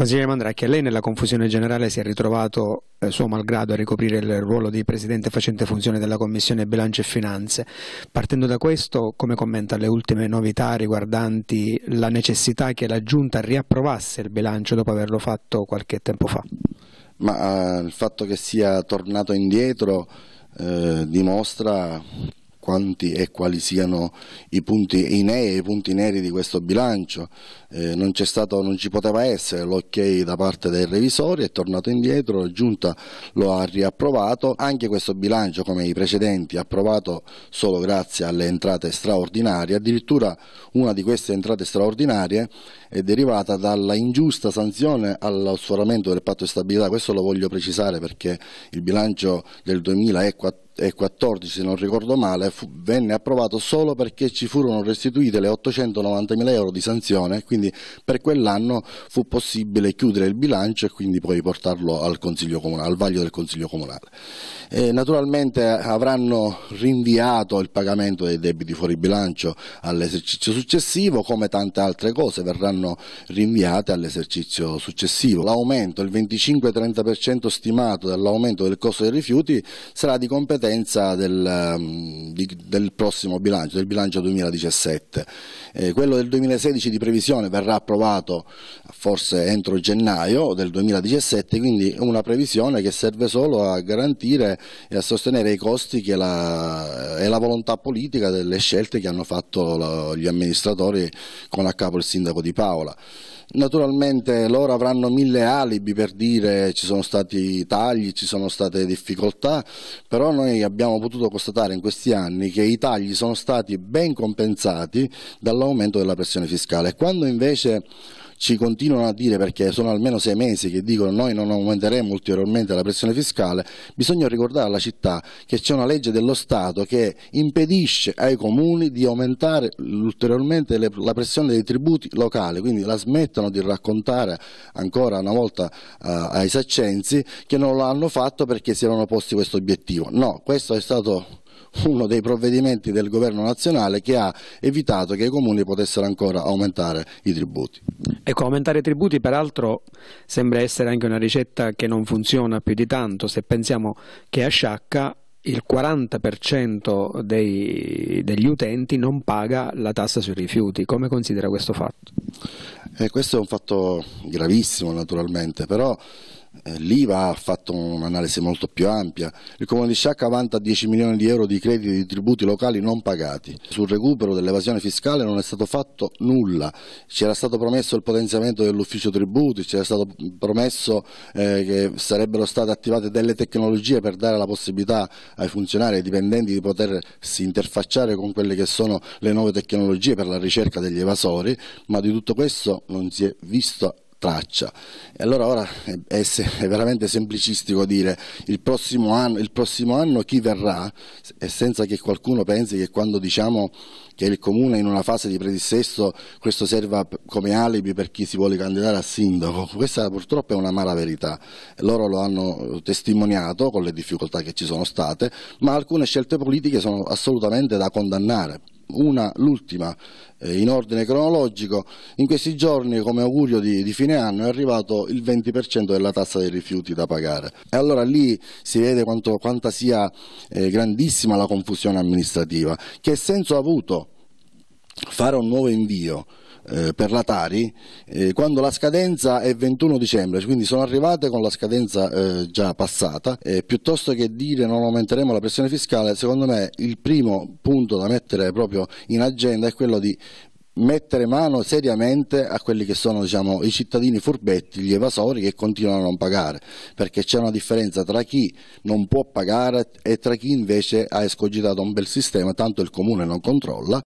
Consigliere Mandracchi, lei nella confusione generale si è ritrovato eh, suo malgrado a ricoprire il ruolo di Presidente facente funzione della Commissione Bilancio e Finanze. Partendo da questo, come commenta le ultime novità riguardanti la necessità che la Giunta riapprovasse il bilancio dopo averlo fatto qualche tempo fa? Ma eh, il fatto che sia tornato indietro eh, dimostra quanti e quali siano i punti in e i punti neri di questo bilancio. Eh, non, stato, non, ci poteva essere l'ok da parte dei revisori, è tornato indietro, la Giunta lo ha riapprovato, anche questo bilancio come i precedenti è approvato solo grazie alle entrate straordinarie, addirittura una di queste entrate straordinarie è derivata dalla ingiusta sanzione allo sforamento del patto di stabilità, questo lo voglio precisare perché il bilancio del 2014 2014 se non ricordo male fu, venne approvato solo perché ci furono restituite le 890 mila euro di sanzione quindi per quell'anno fu possibile chiudere il bilancio e quindi poi portarlo al, comunale, al vaglio del Consiglio Comunale. Eh, naturalmente avranno rinviato il pagamento dei debiti fuori bilancio all'esercizio successivo come tante altre cose verranno rinviate all'esercizio successivo. L'aumento, il 25-30% stimato dell'aumento del costo dei rifiuti sarà di competenza competenza del, um, di, del, prossimo bilancio, del bilancio 2017. Eh, quello del 2016 di previsione verrà approvato forse entro gennaio del 2017, quindi una previsione che serve solo a garantire e a sostenere i costi e la, la volontà politica delle scelte che hanno fatto la, gli amministratori con a capo il sindaco di Paola. Naturalmente loro avranno mille alibi per dire ci sono stati tagli, ci sono state difficoltà, però noi abbiamo potuto constatare in questi anni che i tagli sono stati ben compensati dall'aumento della pressione fiscale. Quando invece ci continuano a dire perché sono almeno sei mesi che dicono noi non aumenteremo ulteriormente la pressione fiscale, bisogna ricordare alla città che c'è una legge dello Stato che impedisce ai comuni di aumentare ulteriormente le, la pressione dei tributi locali, quindi la smettano di raccontare ancora una volta eh, ai saccenzi che non l'hanno fatto perché si erano posti questo obiettivo. No, questo è stato uno dei provvedimenti del governo nazionale che ha evitato che i comuni potessero ancora aumentare i tributi. Ecco, aumentare i tributi peraltro sembra essere anche una ricetta che non funziona più di tanto, se pensiamo che a Sciacca il 40% dei, degli utenti non paga la tassa sui rifiuti. Come considera questo fatto? Eh, questo è un fatto gravissimo naturalmente, però eh, L'IVA ha fatto un'analisi molto più ampia, il Comune di Sciacca vanta 10 milioni di euro di crediti di tributi locali non pagati, sul recupero dell'evasione fiscale non è stato fatto nulla, c'era stato promesso il potenziamento dell'ufficio tributi, c'era stato promesso eh, che sarebbero state attivate delle tecnologie per dare la possibilità ai funzionari e ai dipendenti di potersi interfacciare con quelle che sono le nuove tecnologie per la ricerca degli evasori, ma di tutto questo non si è visto traccia. E allora ora è, è, è veramente semplicistico dire il prossimo, anno, il prossimo anno chi verrà e senza che qualcuno pensi che quando diciamo che il comune è in una fase di predissesto questo serva come alibi per chi si vuole candidare a sindaco. Questa purtroppo è una mala verità. Loro lo hanno testimoniato con le difficoltà che ci sono state, ma alcune scelte politiche sono assolutamente da condannare. Una, l'ultima, eh, in ordine cronologico, in questi giorni come augurio di, di fine anno è arrivato il 20% della tassa dei rifiuti da pagare e allora lì si vede quanto, quanta sia eh, grandissima la confusione amministrativa. Che senso ha avuto fare un nuovo invio? eh, per la Tari, eh, quando la scadenza è 21 dicembre, quindi sono arrivate con la scadenza eh, già passata, piuttosto che dire non aumenteremo la pressione fiscale, secondo me il primo punto da mettere proprio in agenda è quello di mettere mano seriamente a quelli che sono diciamo, i cittadini furbetti, gli evasori che continuano a non pagare, perché c'è una differenza tra chi non può pagare e tra chi invece ha escogitato un bel sistema, tanto il comune non controlla